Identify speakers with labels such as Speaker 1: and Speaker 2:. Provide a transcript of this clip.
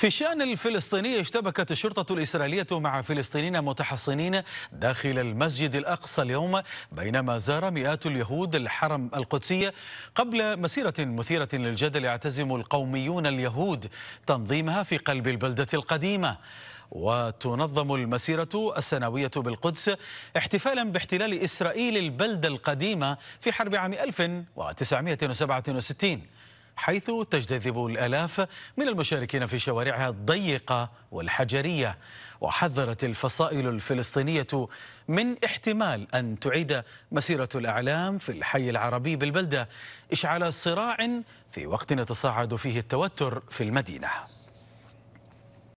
Speaker 1: في شأن الفلسطيني اشتبكت الشرطة الإسرائيلية مع فلسطينيين متحصنين داخل المسجد الأقصى اليوم بينما زار مئات اليهود الحرم القدسي قبل مسيرة مثيرة للجدل يعتزم القوميون اليهود تنظيمها في قلب البلدة القديمة وتنظم المسيرة السنوية بالقدس احتفالا باحتلال إسرائيل البلدة القديمة في حرب عام 1967 حيث تجتذب الآلاف من المشاركين في شوارعها الضيقة والحجرية وحذرت الفصائل الفلسطينية من احتمال أن تعيد مسيرة الأعلام في الحي العربي بالبلدة إشعال صراع في وقت يتصاعد فيه التوتر في المدينة